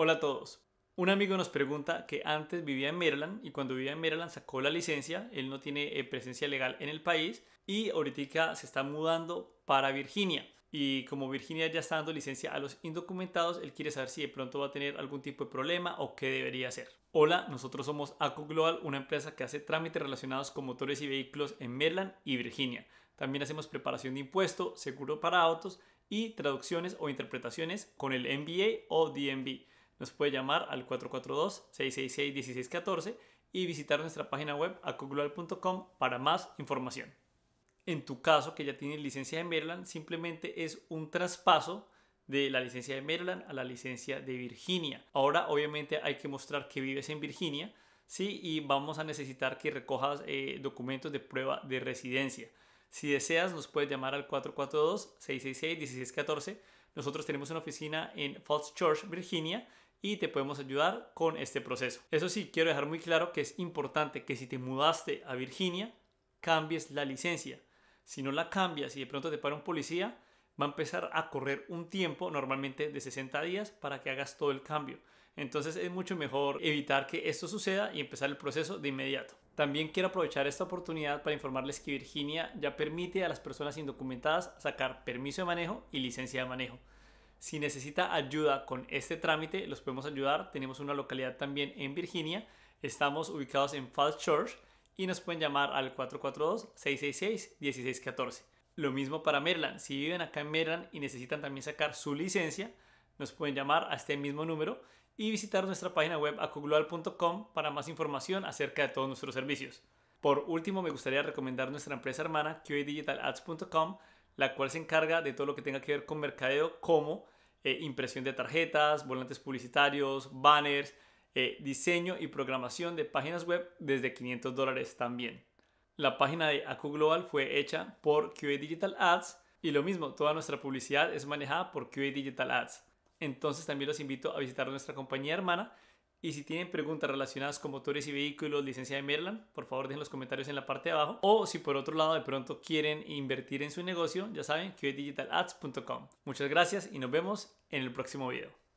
Hola a todos. Un amigo nos pregunta que antes vivía en Maryland y cuando vivía en Maryland sacó la licencia, él no tiene eh, presencia legal en el país y ahorita se está mudando para Virginia. Y como Virginia ya está dando licencia a los indocumentados, él quiere saber si de pronto va a tener algún tipo de problema o qué debería hacer. Hola, nosotros somos ACO Global, una empresa que hace trámites relacionados con motores y vehículos en Maryland y Virginia. También hacemos preparación de impuestos, seguro para autos y traducciones o interpretaciones con el MBA o DMV nos puede llamar al 442-666-1614 y visitar nuestra página web acoglobal.com para más información. En tu caso, que ya tienes licencia de Maryland, simplemente es un traspaso de la licencia de Maryland a la licencia de Virginia. Ahora, obviamente, hay que mostrar que vives en Virginia, ¿sí? Y vamos a necesitar que recojas eh, documentos de prueba de residencia. Si deseas, nos puedes llamar al 442-666-1614. Nosotros tenemos una oficina en Falls Church, Virginia, y te podemos ayudar con este proceso. Eso sí, quiero dejar muy claro que es importante que si te mudaste a Virginia, cambies la licencia. Si no la cambias y de pronto te para un policía, va a empezar a correr un tiempo, normalmente de 60 días, para que hagas todo el cambio. Entonces es mucho mejor evitar que esto suceda y empezar el proceso de inmediato. También quiero aprovechar esta oportunidad para informarles que Virginia ya permite a las personas indocumentadas sacar permiso de manejo y licencia de manejo. Si necesita ayuda con este trámite, los podemos ayudar. Tenemos una localidad también en Virginia. Estamos ubicados en Falls Church y nos pueden llamar al 442-666-1614. Lo mismo para Maryland. Si viven acá en Maryland y necesitan también sacar su licencia, nos pueden llamar a este mismo número y visitar nuestra página web acoglobal.com para más información acerca de todos nuestros servicios. Por último, me gustaría recomendar nuestra empresa hermana Ads.com la cual se encarga de todo lo que tenga que ver con mercadeo, como eh, impresión de tarjetas, volantes publicitarios, banners, eh, diseño y programación de páginas web desde 500 dólares también. La página de Acu Global fue hecha por QA Digital Ads y lo mismo, toda nuestra publicidad es manejada por QA Digital Ads. Entonces también los invito a visitar nuestra compañía hermana y si tienen preguntas relacionadas con motores y vehículos, licencia de Maryland, por favor dejen los comentarios en la parte de abajo. O si por otro lado de pronto quieren invertir en su negocio, ya saben, digitalads.com. Muchas gracias y nos vemos en el próximo video.